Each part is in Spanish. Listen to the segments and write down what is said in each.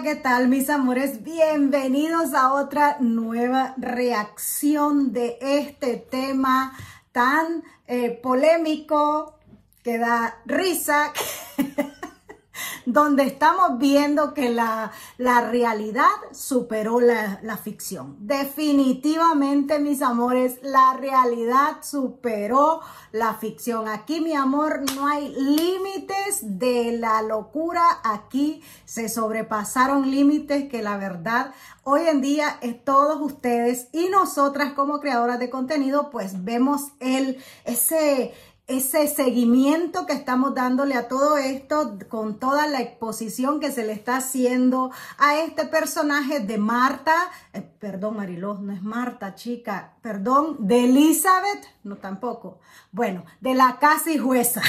¿qué tal mis amores? Bienvenidos a otra nueva reacción de este tema tan eh, polémico que da risa. donde estamos viendo que la, la realidad superó la, ficción. Definitivamente, mis amores, la realidad superó la ficción. Aquí, mi amor, no hay límites de la locura. Aquí se sobrepasaron límites que la verdad hoy en día es todos ustedes y nosotras como creadoras de contenido pues vemos el ese ese seguimiento que estamos dándole a todo esto con toda la exposición que se le está haciendo a este personaje de Marta, eh, perdón Mariló, no es Marta chica, perdón, de Elizabeth, no tampoco, bueno, de la casi jueza.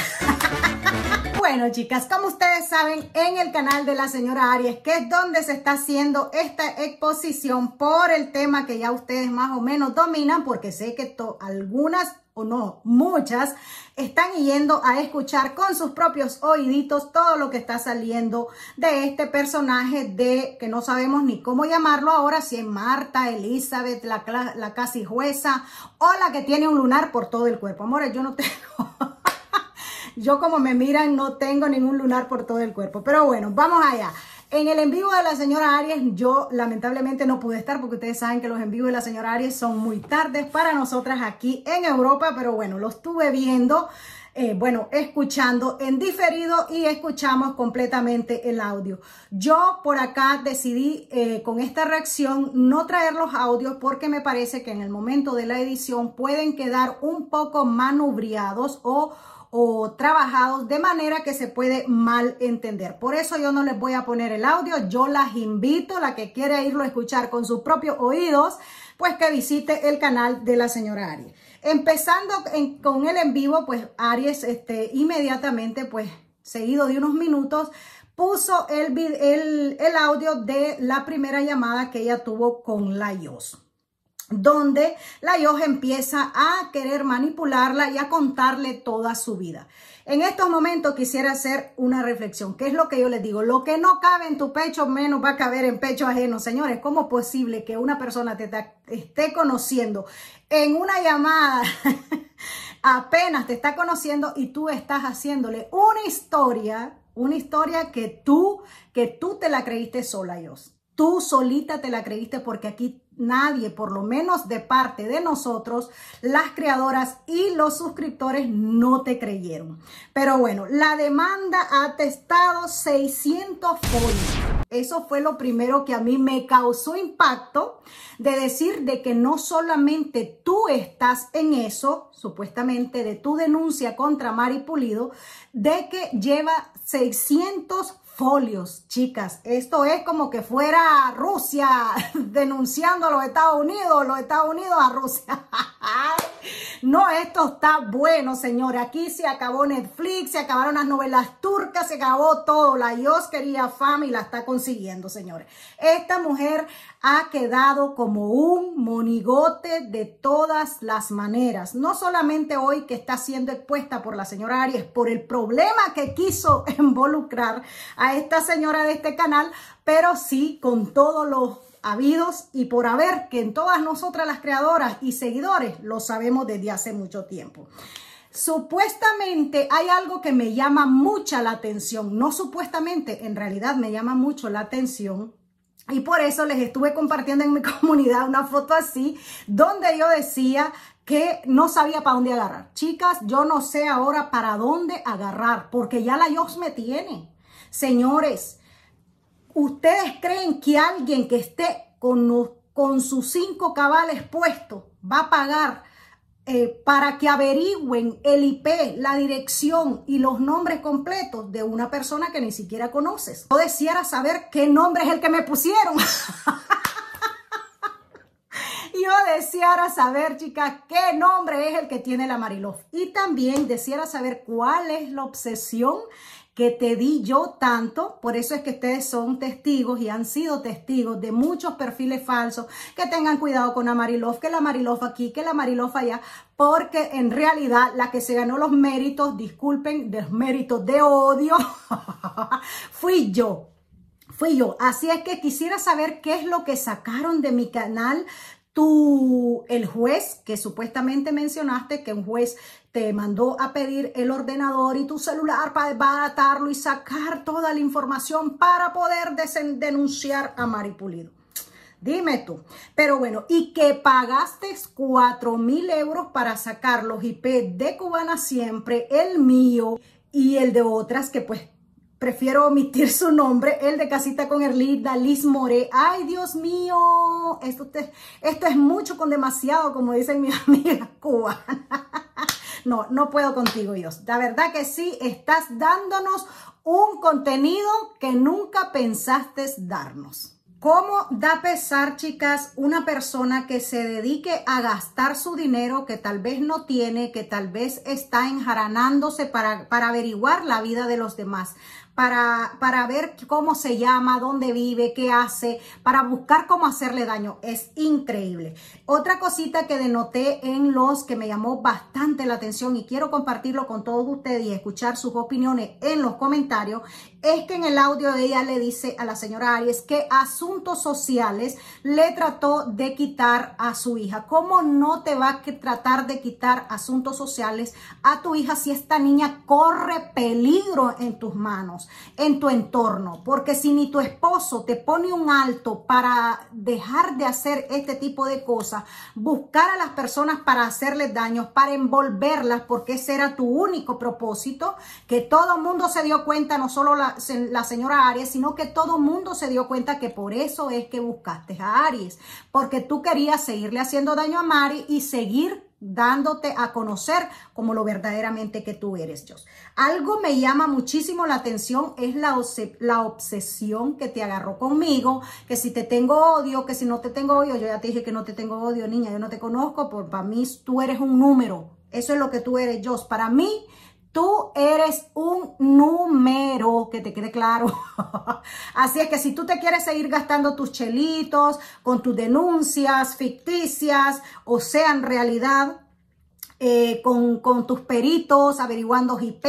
bueno chicas, como ustedes saben, en el canal de la señora Aries, que es donde se está haciendo esta exposición por el tema que ya ustedes más o menos dominan, porque sé que algunas o no, muchas, están yendo a escuchar con sus propios oíditos todo lo que está saliendo de este personaje de que no sabemos ni cómo llamarlo ahora, si es Marta, Elizabeth, la, la casi jueza o la que tiene un lunar por todo el cuerpo. Amores, yo no tengo... yo como me miran no tengo ningún lunar por todo el cuerpo. Pero bueno, vamos allá. En el envío de la señora Aries, yo lamentablemente no pude estar porque ustedes saben que los envíos de la señora Aries son muy tardes para nosotras aquí en Europa, pero bueno, lo estuve viendo, eh, bueno, escuchando en diferido y escuchamos completamente el audio. Yo por acá decidí eh, con esta reacción no traer los audios porque me parece que en el momento de la edición pueden quedar un poco manubriados o o trabajados de manera que se puede mal entender. Por eso yo no les voy a poner el audio, yo las invito, la que quiere irlo a escuchar con sus propios oídos, pues que visite el canal de la señora Aries. Empezando con el en vivo, pues Aries este, inmediatamente, pues seguido de unos minutos, puso el, el, el audio de la primera llamada que ella tuvo con la IOS donde la Yoja empieza a querer manipularla y a contarle toda su vida. En estos momentos quisiera hacer una reflexión. ¿Qué es lo que yo les digo? Lo que no cabe en tu pecho, menos va a caber en pecho ajeno. Señores, ¿cómo es posible que una persona te, esté conociendo en una llamada? apenas te está conociendo y tú estás haciéndole una historia, una historia que tú, que tú te la creíste sola, yo. Tú solita te la creíste porque aquí nadie, por lo menos de parte de nosotros, las creadoras y los suscriptores no te creyeron. Pero bueno, la demanda ha testado 600 folios. Eso fue lo primero que a mí me causó impacto de decir de que no solamente tú estás en eso, supuestamente de tu denuncia contra Mari Pulido, de que lleva 600 chicas. Esto es como que fuera Rusia denunciando a los Estados Unidos, los Estados Unidos a Rusia. no, esto está bueno, señores. Aquí se acabó Netflix, se acabaron las novelas turcas, se acabó todo. La Dios quería fama y la está consiguiendo, señores. Esta mujer ha quedado como un monigote de todas las maneras. No solamente hoy que está siendo expuesta por la señora Arias, por el problema que quiso involucrar a esta señora de este canal, pero sí con todos los habidos y por haber que en todas nosotras las creadoras y seguidores lo sabemos desde hace mucho tiempo. Supuestamente hay algo que me llama mucha la atención, no supuestamente, en realidad me llama mucho la atención y por eso les estuve compartiendo en mi comunidad una foto así, donde yo decía que no sabía para dónde agarrar. Chicas, yo no sé ahora para dónde agarrar, porque ya la Yox me tiene. Señores, ¿ustedes creen que alguien que esté con, con sus cinco cabales puestos va a pagar eh, para que averigüen el IP, la dirección y los nombres completos de una persona que ni siquiera conoces. Yo deseara saber qué nombre es el que me pusieron. Yo deseara saber, chicas, qué nombre es el que tiene la Marilof. Y también deseara saber cuál es la obsesión que te di yo tanto, por eso es que ustedes son testigos y han sido testigos de muchos perfiles falsos, que tengan cuidado con la que la marilofa aquí, que la marilofa allá, porque en realidad la que se ganó los méritos, disculpen, los méritos de odio, fui yo. Fui yo. Así es que quisiera saber qué es lo que sacaron de mi canal tú, el juez que supuestamente mencionaste, que un juez te mandó a pedir el ordenador y tu celular para baratarlo y sacar toda la información para poder denunciar a Maripulido. Dime tú. Pero bueno, y que pagaste 4 mil euros para sacar los IP de Cubana Siempre, el mío y el de otras que pues prefiero omitir su nombre, el de Casita con Erlinda, Liz More. ¡Ay, Dios mío! Esto, te, esto es mucho con demasiado, como dicen mis amigas cubanas. No, no puedo contigo, Dios. La verdad que sí, estás dándonos un contenido que nunca pensaste darnos. ¿Cómo da pesar, chicas, una persona que se dedique a gastar su dinero que tal vez no tiene, que tal vez está enjaranándose para, para averiguar la vida de los demás? para, ver cómo se llama, dónde vive, qué hace, para buscar cómo hacerle daño. Es increíble. Otra cosita que denoté en los que me llamó bastante la atención y quiero compartirlo con todos ustedes y escuchar sus opiniones en los comentarios es que en el audio de ella le dice a la señora Aries que asuntos sociales le trató de quitar a su hija. ¿Cómo no te va a tratar de quitar asuntos sociales a tu hija si esta niña corre peligro en tus manos, en tu entorno? Porque si ni tu esposo te pone un alto para dejar de hacer este tipo de cosas, buscar a las personas para hacerles daños, para envolverlas, porque ese era tu único propósito, que todo el mundo se dio cuenta, no solo la, la, señora Aries, sino que todo mundo se dio cuenta que por eso es que buscaste a Aries, porque tú querías seguirle haciendo daño a Mari y seguir dándote a conocer como lo verdaderamente que tú eres, Dios. Algo me llama muchísimo la atención es la, la obsesión que te agarró conmigo, que si te tengo odio, que si no te tengo odio, yo ya te dije que no te tengo odio, niña, yo no te conozco, por para mí tú eres un número, eso es lo que tú eres, Dios. Para mí Tú eres un número, que te quede claro. Así es que si tú te quieres seguir gastando tus chelitos con tus denuncias ficticias o sean realidad, eh, con, tus peritos, averiguando IP.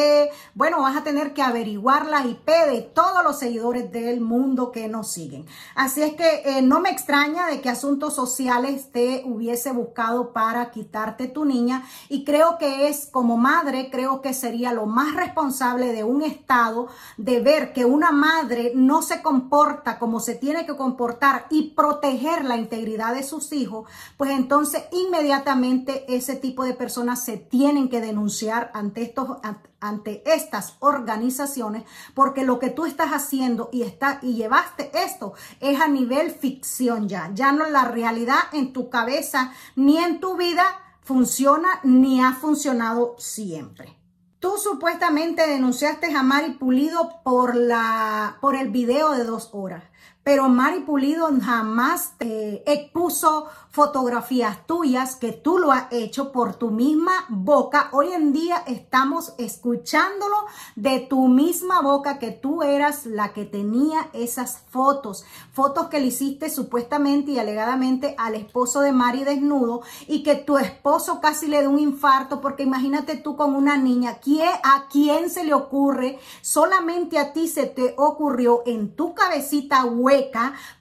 Bueno, vas a tener que averiguar la IP de todos los seguidores del mundo que nos siguen. Así es que eh, no me extraña de que Asuntos Sociales te hubiese buscado para quitarte tu niña y creo que es como madre, creo que sería lo más responsable de un Estado de ver que una madre no se comporta como se tiene que comportar y proteger la integridad de sus hijos, pues entonces inmediatamente ese tipo de personas se tienen que denunciar ante, estos, ante estas organizaciones porque lo que tú estás haciendo y, está, y llevaste esto es a nivel ficción ya, ya no la realidad en tu cabeza ni en tu vida funciona ni ha funcionado siempre. Tú supuestamente denunciaste a Mari Pulido por, la, por el video de dos horas, pero Mari Pulido jamás expuso fotografías tuyas que tú lo has hecho por tu misma boca. Hoy en día estamos escuchándolo de tu misma boca que tú eras la que tenía esas fotos. Fotos que le hiciste supuestamente y alegadamente al esposo de Mari desnudo y que tu esposo casi le dio un infarto porque imagínate tú con una niña. ¿A quién se le ocurre? Solamente a ti se te ocurrió en tu cabecita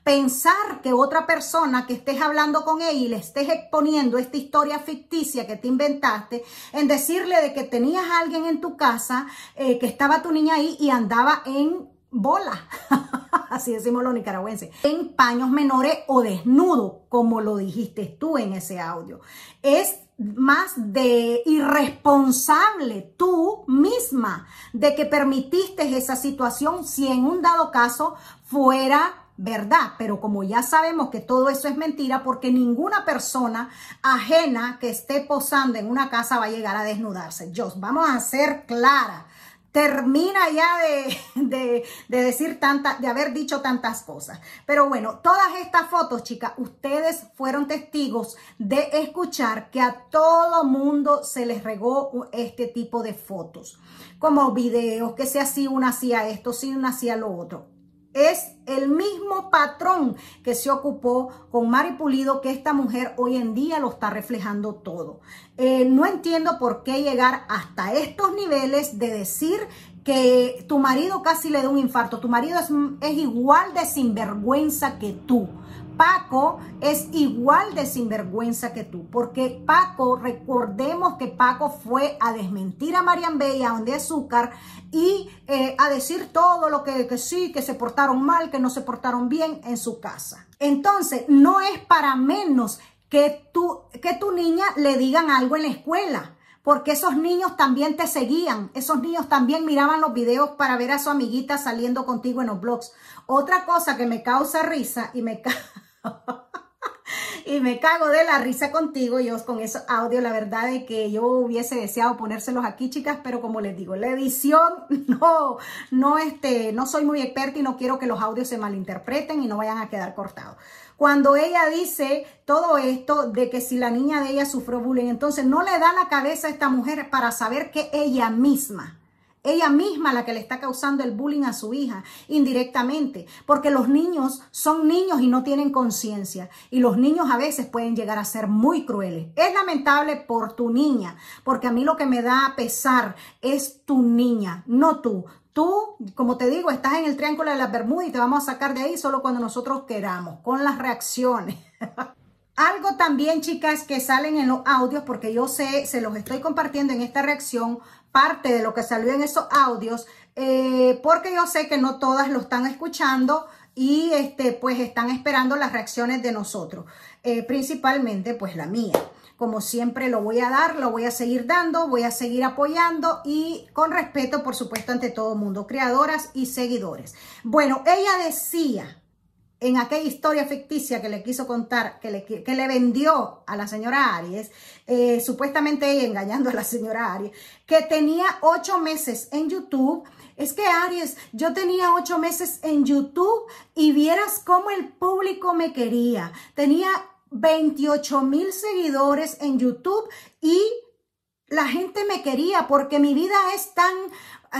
pensar que otra persona que estés hablando con ella y le estés exponiendo esta historia ficticia que te inventaste, en decirle de que tenías a alguien en tu casa, eh, que estaba tu niña ahí y andaba en bola, así decimos los nicaragüenses, en paños menores o desnudo, como lo dijiste tú en ese audio. Es más de irresponsable tú misma de que permitiste esa situación si en un dado caso fuera verdad, pero como ya sabemos que todo eso es mentira, porque ninguna persona ajena que esté posando en una casa va a llegar a desnudarse. Dios, vamos a ser clara. Termina ya de, de, decir tantas, de haber dicho tantas cosas. Pero bueno, todas estas fotos, chicas, ustedes fueron testigos de escuchar que a todo mundo se les regó este tipo de fotos, como videos, que si así una hacía esto, si una hacía lo otro es el mismo patrón que se ocupó con Mari Pulido, que esta mujer hoy en día lo está reflejando todo. Eh, no entiendo por qué llegar hasta estos niveles de decir que tu marido casi le da un infarto. Tu marido es igual de sinvergüenza que tú. Paco es igual de sinvergüenza que tú, porque Paco, recordemos que Paco fue a desmentir a Marian Bella a donde azúcar, y eh, a decir todo lo que, sí, que se portaron mal, que no se portaron bien en su casa. Entonces, no es para menos que tú, que tu niña le digan algo en la escuela porque esos niños también te seguían, esos niños también miraban los videos para ver a su amiguita saliendo contigo en los blogs. Otra cosa que me causa risa y me... y me cago de la risa contigo. Yo con esos audios, la verdad es que yo hubiese deseado ponérselos aquí, chicas, pero como les digo, la edición, no, no, este, no soy muy experta y no quiero que los audios se malinterpreten y no vayan a quedar cortados cuando ella dice todo esto de que si la niña de ella sufrió bullying, entonces no le da la cabeza a esta mujer para saber que ella misma ella misma la que le está causando el bullying a su hija indirectamente, porque los niños son niños y no tienen conciencia y los niños a veces pueden llegar a ser muy crueles. Es lamentable por tu niña, porque a mí lo que me da pesar es tu niña, no tú. Tú, como te digo, estás en el triángulo de las Bermudas y te vamos a sacar de ahí solo cuando nosotros queramos, con las reacciones. Algo también, chicas, que salen en los audios, porque yo sé, se los estoy compartiendo en esta reacción, parte de lo que salió en esos audios, eh, porque yo sé que no todas lo están escuchando y este, pues están esperando las reacciones de nosotros, eh, principalmente pues la mía. Como siempre lo voy a dar, lo voy a seguir dando, voy a seguir apoyando y con respeto, por supuesto, ante todo mundo, creadoras y seguidores. Bueno, ella decía, en aquella historia ficticia que le quiso contar, que le, que le vendió a la señora Aries, eh, supuestamente engañando a la señora Aries, que tenía ocho meses en YouTube. Es que Aries, yo tenía ocho meses en YouTube y vieras cómo el público me quería. Tenía 28 mil seguidores en YouTube y la gente me quería porque mi vida es tan,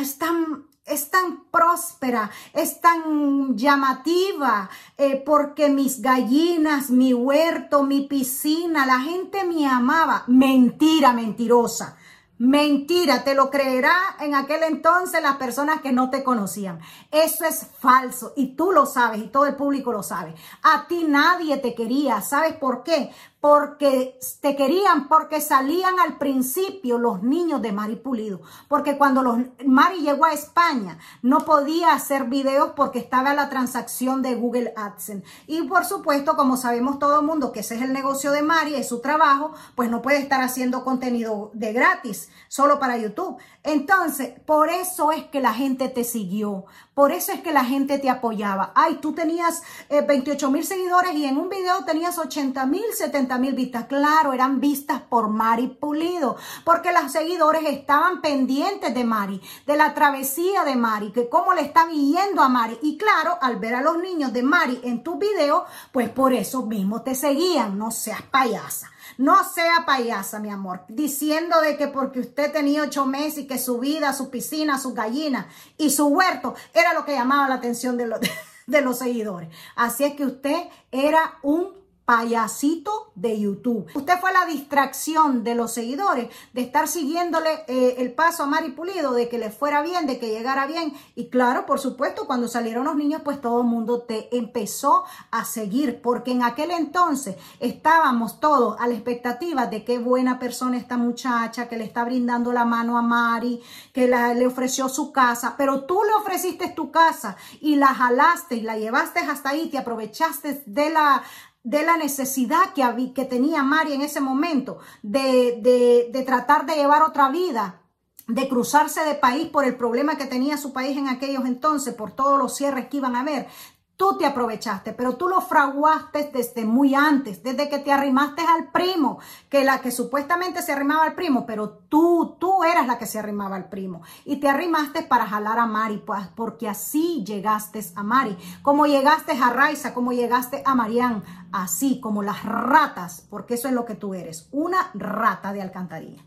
es tan es tan próspera, es tan llamativa, eh, porque mis gallinas, mi huerto, mi piscina, la gente me amaba. Mentira, mentirosa. Mentira, te lo creerá en aquel entonces las personas que no te conocían. Eso es falso y tú lo sabes y todo el público lo sabe. A ti nadie te quería, ¿sabes por qué? Porque te querían, porque salían al principio los niños de Mari Pulido. Porque cuando los, Mari llegó a España, no podía hacer videos porque estaba la transacción de Google AdSense. Y por supuesto, como sabemos todo el mundo que ese es el negocio de Mari, es su trabajo, pues no puede estar haciendo contenido de gratis solo para YouTube. Entonces, por eso es que la gente te siguió, por eso es que la gente te apoyaba. Ay, tú tenías 28 eh, mil seguidores y en un video tenías 80 mil, 70 mil vistas. Claro, eran vistas por Mari Pulido, porque los seguidores estaban pendientes de Mari, de la travesía de Mari, que cómo le están yendo a Mari. Y claro, al ver a los niños de Mari en tu video, pues por eso mismo te seguían, no seas payasa. No sea payasa, mi amor, diciendo de que porque usted tenía ocho meses y que su vida, su piscina, sus gallinas y su huerto era lo que llamaba la atención de los, de los seguidores. Así es que usted era un payasito de YouTube. Usted fue la distracción de los seguidores, de estar siguiéndole eh, el paso a Mari Pulido, de que le fuera bien, de que llegara bien. Y claro, por supuesto, cuando salieron los niños, pues todo el mundo te empezó a seguir, porque en aquel entonces estábamos todos a la expectativa de qué buena persona esta muchacha, que le está brindando la mano a Mari, que le ofreció su casa, pero tú le ofreciste tu casa y la jalaste y la llevaste hasta ahí, te aprovechaste de la de la necesidad que, había, que tenía María en ese momento de, de, de tratar de llevar otra vida, de cruzarse de país por el problema que tenía su país en aquellos entonces, por todos los cierres que iban a haber, Tú te aprovechaste, pero tú lo fraguaste desde muy antes, desde que te arrimaste al primo, que la que supuestamente se arrimaba al primo, pero tú, tú eras la que se arrimaba al primo. Y te arrimaste para jalar a Mari, pues, porque así llegaste a Mari. Como llegaste a Raiza, como llegaste a Marián, así como las ratas, porque eso es lo que tú eres, una rata de alcantarilla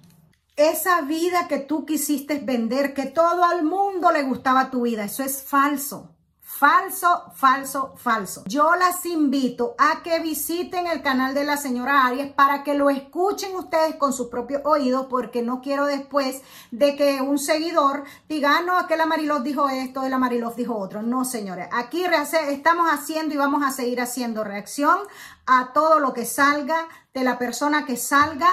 esa vida que tú quisiste vender, que todo al mundo le gustaba tu vida, eso es falso. Falso, falso, falso. Yo las invito a que visiten el canal de la señora Arias para que lo escuchen ustedes con sus propios oídos, porque no quiero después de que un seguidor diga, ah, no, que la Marilov dijo esto, el mariloz dijo otro. No, señores, aquí estamos haciendo y vamos a seguir haciendo reacción a todo lo que salga de la persona que salga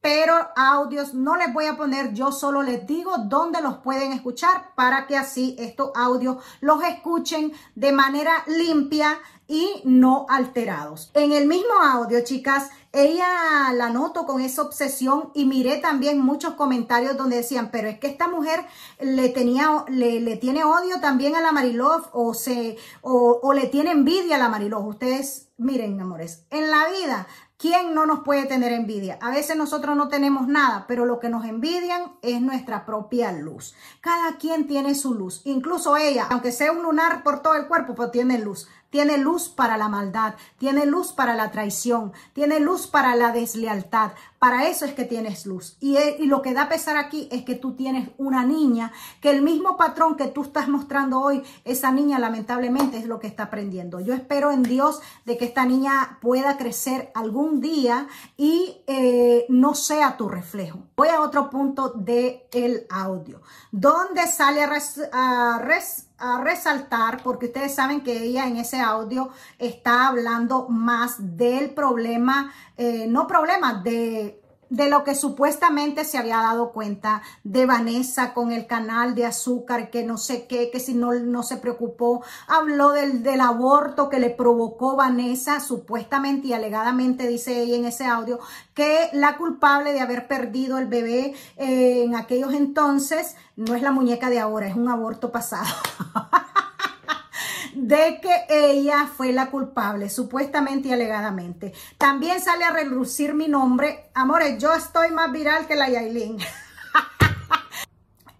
pero audios no les voy a poner, yo solo les digo dónde los pueden escuchar para que así estos audios los escuchen de manera limpia y no alterados. En el mismo audio, chicas, ella la noto con esa obsesión y miré también muchos comentarios donde decían, pero es que esta mujer le tenía, le, tiene odio también a la Marilov o se, o, o le tiene envidia a la Marilov. Ustedes miren, amores, en la vida ¿Quién no nos puede tener envidia? A veces nosotros no tenemos nada, pero lo que nos envidian es nuestra propia luz. Cada quien tiene su luz, incluso ella, aunque sea un lunar por todo el cuerpo, pero tiene luz tiene luz para la maldad, tiene luz para la traición, tiene luz para la deslealtad. Para eso es que tienes luz. Y, lo que da pesar aquí es que tú tienes una niña que el mismo patrón que tú estás mostrando hoy, esa niña lamentablemente es lo que está aprendiendo. Yo espero en Dios de que esta niña pueda crecer algún día y eh, no sea tu reflejo. Voy a otro punto del audio. ¿Dónde sale a, res, a resaltar porque ustedes saben que ella en ese audio está hablando más del problema, eh, no problema, de de lo que supuestamente se había dado cuenta de Vanessa con el canal de azúcar, que no sé qué, que si no, no se preocupó, habló del, aborto que le provocó Vanessa, supuestamente y alegadamente dice ella en ese audio, que la culpable de haber perdido el bebé eh, en aquellos entonces no es la muñeca de ahora, es un aborto pasado. de que ella fue la culpable, supuestamente y alegadamente. También sale a relucir mi nombre. Amores, yo estoy más viral que la Yailin.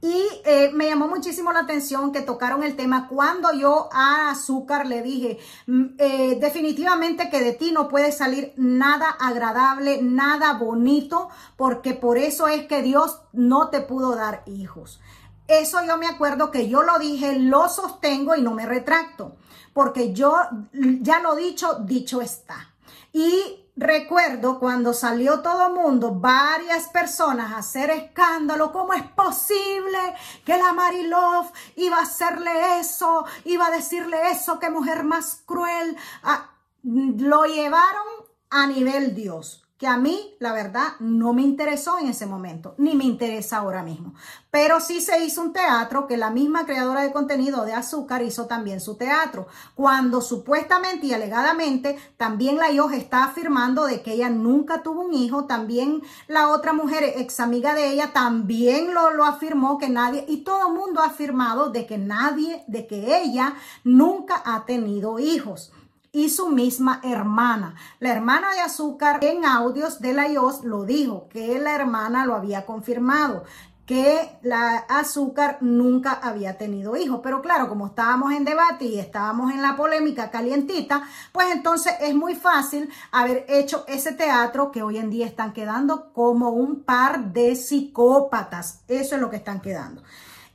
Y eh, me llamó muchísimo la atención que tocaron el tema cuando yo a Azúcar le dije, mm, eh, definitivamente que de ti no puede salir nada agradable, nada bonito, porque por eso es que Dios no te pudo dar hijos. Eso yo me acuerdo que yo lo dije, lo sostengo y no me retracto, porque yo ya lo dicho, dicho está. Y recuerdo cuando salió todo mundo, varias personas a hacer escándalo, ¿cómo es posible que la Marilov iba a hacerle eso, iba a decirle eso, qué mujer más cruel? Ah, lo llevaron a nivel Dios que a mí, la verdad, no me interesó en ese momento, ni me interesa ahora mismo. Pero sí se hizo un teatro que la misma creadora de contenido de Azúcar hizo también su teatro, cuando supuestamente y alegadamente también la Yoja está afirmando de que ella nunca tuvo un hijo, también la otra mujer ex amiga de ella también lo, lo afirmó que nadie, y todo el mundo ha afirmado de que nadie, de que ella nunca ha tenido hijos y su misma hermana. La hermana de Azúcar en audios de la IOS lo dijo, que la hermana lo había confirmado que la azúcar nunca había tenido hijos. Pero claro, como estábamos en debate y estábamos en la polémica calientita, pues entonces es muy fácil haber hecho ese teatro que hoy en día están quedando como un par de psicópatas. Eso es lo que están quedando.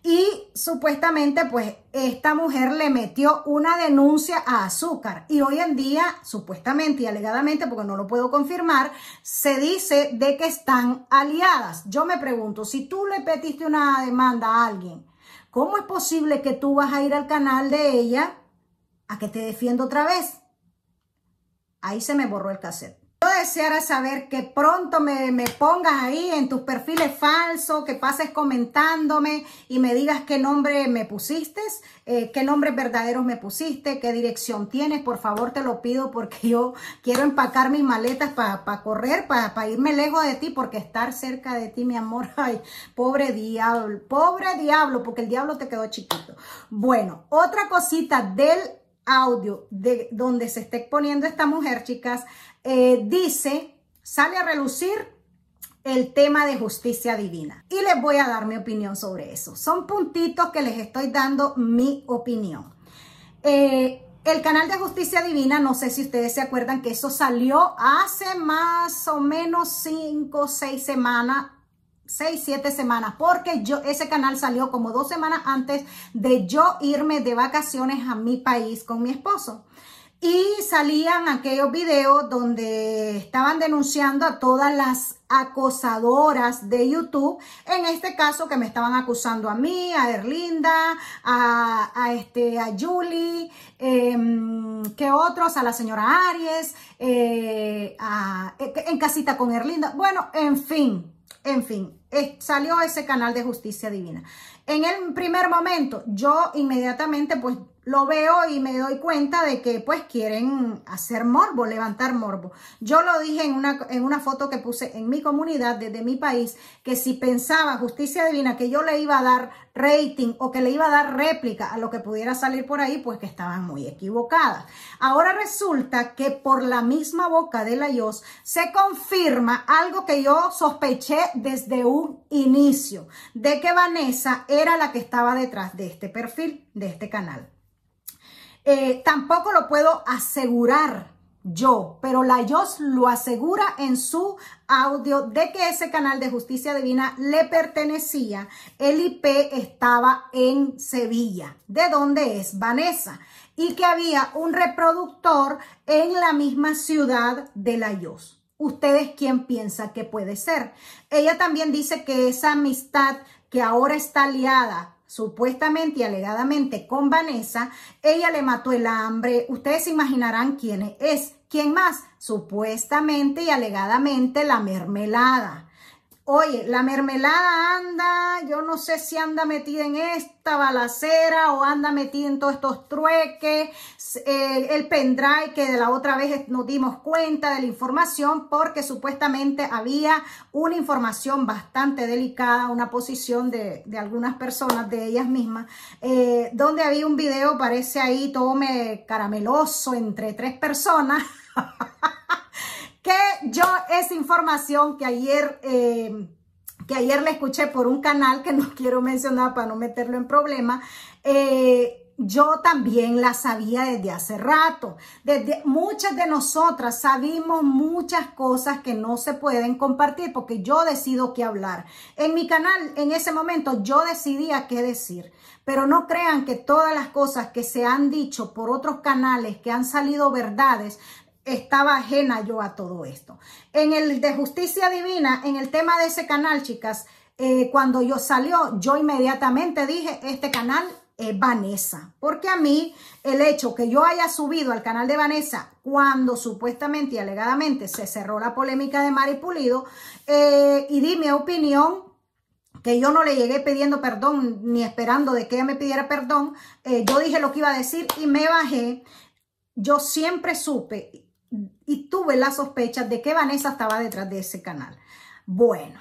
Y supuestamente, pues, esta mujer le metió una denuncia a Azúcar. Y hoy en día, supuestamente y alegadamente, porque no lo puedo confirmar, se dice de que están aliadas. Yo me pregunto, si tú le petiste una demanda a alguien, ¿cómo es posible que tú vas a ir al canal de ella a que te defienda otra vez? Ahí se me borró el cassette deseara saber que pronto me, me, pongas ahí en tus perfiles falsos, que pases comentándome y me digas qué nombre me pusiste, eh, qué nombres verdaderos me pusiste, qué dirección tienes. Por favor, te lo pido porque yo quiero empacar mis maletas para correr, para irme lejos de ti, porque estar cerca de ti, mi amor, ay, pobre diablo, pobre diablo, porque el diablo te quedó chiquito. Bueno, otra cosita del audio de donde se esté exponiendo esta mujer, chicas, eh, dice, sale a relucir el tema de justicia divina. Y les voy a dar mi opinión sobre eso. Son puntitos que les estoy dando mi opinión. Eh, el canal de justicia divina, no sé si ustedes se acuerdan que eso salió hace más o menos 5, 6 semanas, 6, 7 semanas, porque yo, ese canal salió como dos semanas antes de yo irme de vacaciones a mi país con mi esposo y salían aquellos videos donde estaban denunciando a todas las acosadoras de YouTube, en este caso que me estaban acusando a mí, a Erlinda, a, este, a Julie, em, que otros, a la señora Aries, eh, en casita con Erlinda, bueno, en fin, en fin, salió ese canal de justicia divina. En el primer momento, yo inmediatamente pues lo veo y me doy cuenta de que pues quieren hacer morbo, levantar morbo. Yo lo dije en una, en una foto que puse en mi comunidad desde mi país, que si pensaba justicia divina que yo le iba a dar rating o que le iba a dar réplica a lo que pudiera salir por ahí, pues que estaban muy equivocadas. Ahora resulta que por la misma boca de la IOS se confirma algo que yo sospeché desde un inicio, de que Vanessa era la que estaba detrás de este perfil, de este canal. Eh, tampoco lo puedo asegurar yo, pero la YOS lo asegura en su audio de que ese canal de justicia divina le pertenecía. El IP estaba en Sevilla, de donde es Vanessa, y que había un reproductor en la misma ciudad de la Dios. ¿Ustedes quién piensa que puede ser? Ella también dice que esa amistad que ahora está aliada supuestamente y alegadamente con Vanessa, ella le mató el hambre. Ustedes se imaginarán quién es. ¿Quién más? Supuestamente y alegadamente la mermelada. Oye, la mermelada anda, yo no sé si anda metida en esta balacera o anda metida en todos estos trueques, eh, el pendrive que de la otra vez nos dimos cuenta de la información porque supuestamente había una información bastante delicada, una posición de, algunas personas, de ellas mismas, eh, donde había un video, parece ahí tome carameloso entre tres personas. que yo esa información que ayer, eh, que ayer la escuché por un canal que no quiero mencionar para no meterlo en problema, eh, yo también la sabía desde hace rato. Desde, muchas de nosotras sabimos muchas cosas que no se pueden compartir porque yo decido qué hablar. En mi canal, en ese momento, yo decidía qué decir. Pero no crean que todas las cosas que se han dicho por otros canales que han salido verdades, estaba ajena yo a todo esto. En el de justicia divina, en el tema de ese canal, chicas, eh, cuando yo salió, yo inmediatamente dije, este canal es Vanessa, porque a mí el hecho que yo haya subido al canal de Vanessa cuando supuestamente y alegadamente se cerró la polémica de Mari Pulido eh, y di mi opinión que yo no le llegué pidiendo perdón ni esperando de que ella me pidiera perdón, eh, yo dije lo que iba a decir y me bajé. Yo siempre supe y tuve la sospecha de que Vanessa estaba detrás de ese canal. Bueno,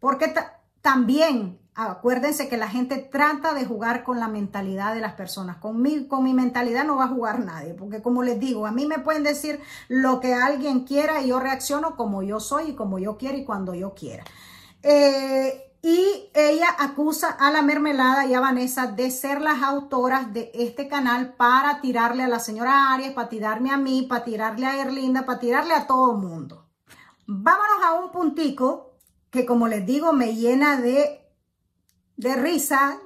porque también acuérdense que la gente trata de jugar con la mentalidad de las personas. Con mi, con mi mentalidad no va a jugar nadie, porque como les digo, a mí me pueden decir lo que alguien quiera y yo reacciono como yo soy y como yo quiero y cuando yo quiera. Eh, y ella acusa a la mermelada y a Vanessa de ser las autoras de este canal para tirarle a la señora Arias, para tirarme a mí, para tirarle a Erlinda, para tirarle a todo el mundo. Vámonos a un puntico que como les digo me llena de, de risa,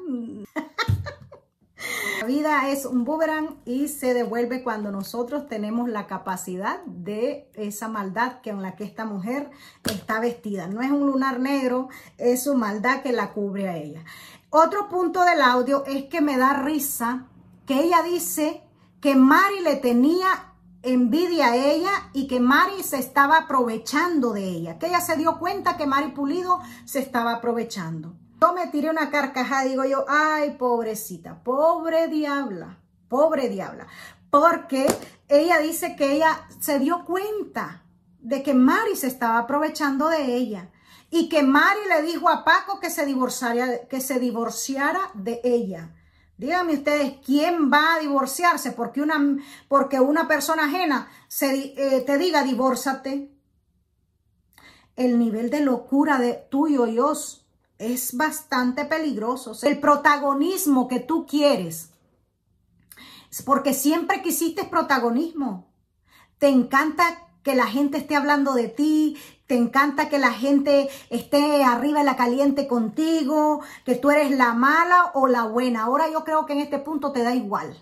la vida es un boomerang y se devuelve cuando nosotros tenemos la capacidad de esa maldad que en la que esta mujer está vestida. No es un lunar negro, es su maldad que la cubre a ella. Otro punto del audio es que me da risa que ella dice que Mari le tenía envidia a ella y que Mari se estaba aprovechando de ella, que ella se dio cuenta que Mari Pulido se estaba aprovechando me tiré una carcajada, digo yo, ay, pobrecita, pobre diabla, pobre diabla, porque ella dice que ella se dio cuenta de que Mari se estaba aprovechando de ella y que Mari le dijo a Paco que se divorciara, de ella. Díganme ustedes, ¿quién va a divorciarse? Porque una, porque una persona ajena se, eh, te diga, divórzate. El nivel de locura de tuyo y es bastante peligroso. El protagonismo que tú quieres, porque siempre quisiste protagonismo. Te encanta que la gente esté hablando de ti, te encanta que la gente esté arriba en la caliente contigo, que tú eres la mala o la buena. Ahora yo creo que en este punto te da igual.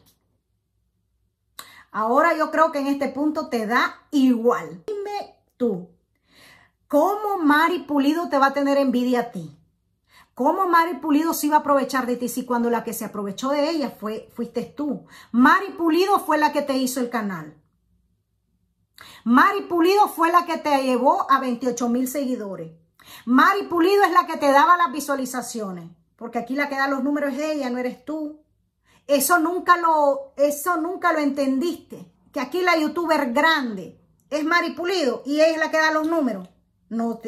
Ahora yo creo que en este punto te da igual. Dime tú, ¿cómo Mari Pulido te va a tener envidia a ti? ¿Cómo Mari Pulido se iba a aprovechar de ti si cuando la que se aprovechó de ella fue, fuiste tú? Mari Pulido fue la que te hizo el canal. Mari Pulido fue la que te llevó a 28 mil seguidores. Mari Pulido es la que te daba las visualizaciones, porque aquí la que da los números es ella, no eres tú. Eso nunca lo, eso nunca lo entendiste, que aquí la youtuber grande es Mari Pulido y ella es la que da los números. No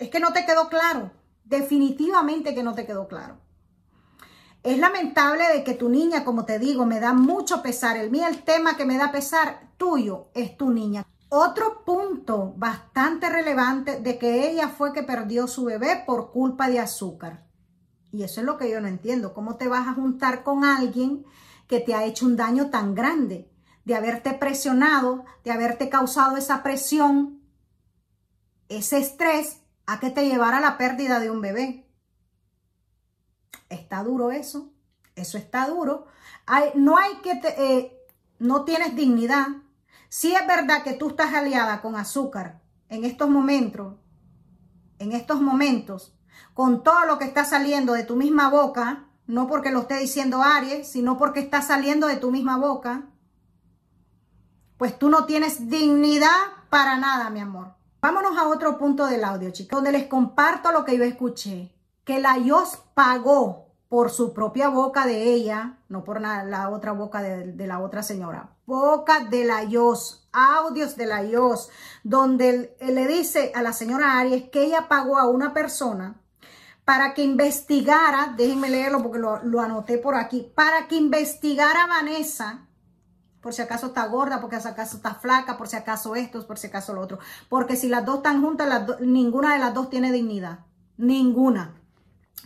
es que no te quedó claro definitivamente que no te quedó claro. Es lamentable de que tu niña, como te digo, me da mucho pesar. El mío, el tema que me da pesar tuyo es tu niña. Otro punto bastante relevante de que ella fue que perdió su bebé por culpa de azúcar. Y eso es lo que yo no entiendo. ¿Cómo te vas a juntar con alguien que te ha hecho un daño tan grande? De haberte presionado, de haberte causado esa presión, ese estrés a que te llevara la pérdida de un bebé. Está duro eso, eso está duro. no hay que, eh, no tienes dignidad. Si es verdad que tú estás aliada con azúcar en estos momentos, en estos momentos, con todo lo que está saliendo de tu misma boca, no porque lo esté diciendo Aries, sino porque está saliendo de tu misma boca, pues tú no tienes dignidad para nada, mi amor. Vámonos a otro punto del audio, chicos, donde les comparto lo que yo escuché, que la IOS pagó por su propia boca de ella, no por la, otra boca de, la otra señora, boca de la IOS, audios de la IOS, donde eh, le dice a la señora Aries que ella pagó a una persona para que investigara, déjenme leerlo porque lo, lo anoté por aquí, para que investigara a Vanessa por si acaso está gorda, por si acaso está flaca, por si acaso esto, por si acaso lo otro. Porque si las dos están juntas, ninguna de las dos tiene dignidad. Ninguna.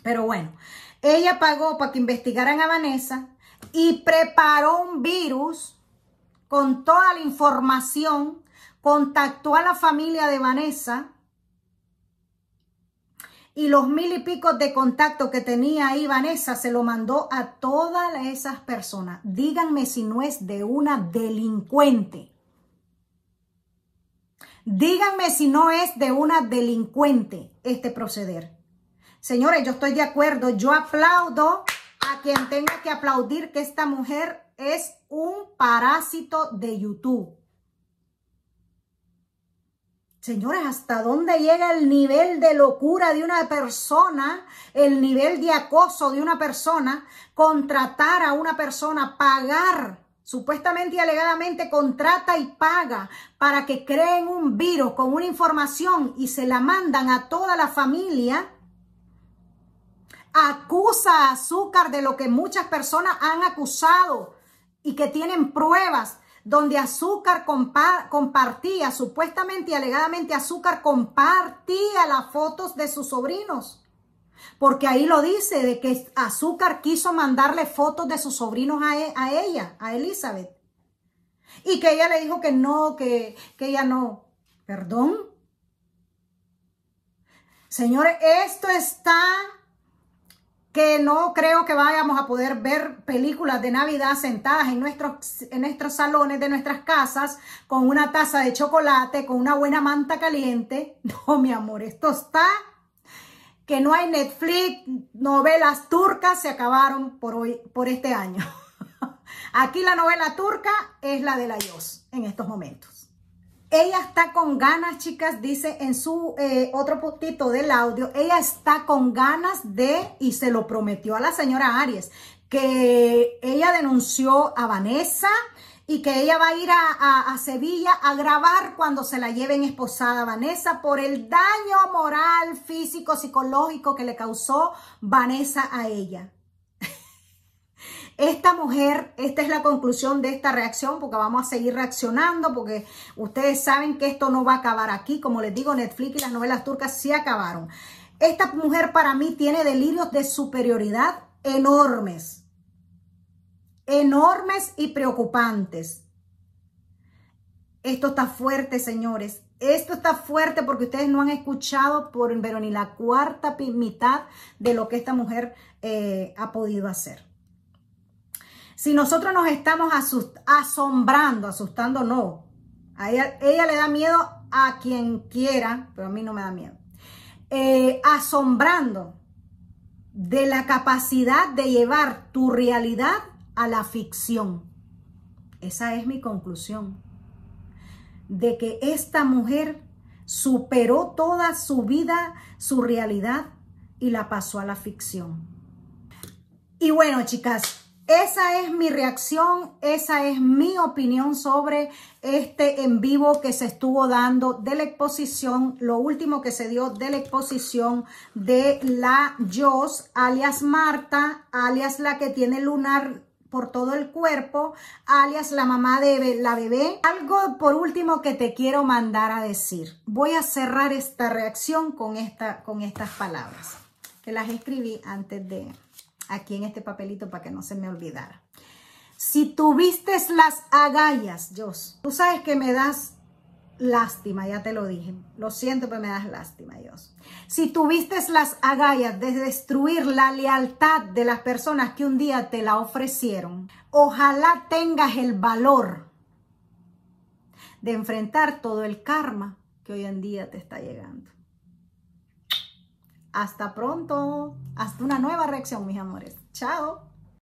Pero bueno, ella pagó para que investigaran a Vanessa y preparó un virus con toda la información, contactó a la familia de Vanessa y los mil y pico de contacto que tenía ahí Vanessa se lo mandó a todas esas personas. Díganme si no es de una delincuente. Díganme si no es de una delincuente este proceder. Señores, yo estoy de acuerdo, yo aplaudo a quien tenga que aplaudir que esta mujer es un parásito de YouTube. Señores, ¿hasta dónde llega el nivel de locura de una persona, el nivel de acoso de una persona, contratar a una persona, pagar, supuestamente y alegadamente contrata y paga para que creen un virus con una información y se la mandan a toda la familia? Acusa a Azúcar de lo que muchas personas han acusado y que tienen pruebas donde Azúcar compartía, supuestamente y alegadamente Azúcar compartía las fotos de sus sobrinos. Porque ahí lo dice, de que Azúcar quiso mandarle fotos de sus sobrinos a, e, ella, a Elizabeth. Y que ella le dijo que no, que, que ella no. Perdón. Señores, esto está que no creo que vayamos a poder ver películas de Navidad sentadas en nuestros, en nuestros salones de nuestras casas con una taza de chocolate, con una buena manta caliente. No, mi amor, esto está que no hay Netflix, novelas turcas se acabaron por hoy, por este año. Aquí la novela turca es la de la Dios en estos momentos. Ella está con ganas, chicas, dice en su eh, otro puntito del audio, ella está con ganas de, y se lo prometió a la señora Aries, que ella denunció a Vanessa y que ella va a ir a, a Sevilla a grabar cuando se la lleven esposada a Vanessa por el daño moral, físico, psicológico que le causó Vanessa a ella. Esta mujer, esta es la conclusión de esta reacción, porque vamos a seguir reaccionando, porque ustedes saben que esto no va a acabar aquí. Como les digo, Netflix y las novelas turcas sí acabaron. Esta mujer para mí tiene delirios de superioridad enormes, enormes y preocupantes. Esto está fuerte, señores. Esto está fuerte porque ustedes no han escuchado, por, ni la cuarta mitad de lo que esta mujer eh, ha podido hacer. Si nosotros nos estamos asombrando, asustando, no. ella, le da miedo a quien quiera, pero a mí no me da miedo. Eh, asombrando de la capacidad de llevar tu realidad a la ficción. Esa es mi conclusión. De que esta mujer superó toda su vida, su realidad, y la pasó a la ficción. Y bueno, chicas, esa es mi reacción, esa es mi opinión sobre este en vivo que se estuvo dando de la exposición, lo último que se dio de la exposición de la Joss, alias Marta, alias la que tiene lunar por todo el cuerpo, alias la mamá de la bebé. Algo por último que te quiero mandar a decir. Voy a cerrar esta reacción con, esta, con estas palabras que las escribí antes de aquí en este papelito para que no se me olvidara. Si tuviste las agallas, Dios, tú sabes que me das lástima, ya te lo dije. Lo siento, pero me das lástima, Dios. Si tuviste las agallas de destruir la lealtad de las personas que un día te la ofrecieron, ojalá tengas el valor de enfrentar todo el karma que hoy en día te está llegando. Hasta pronto. Hasta una nueva reacción, mis amores. Chao.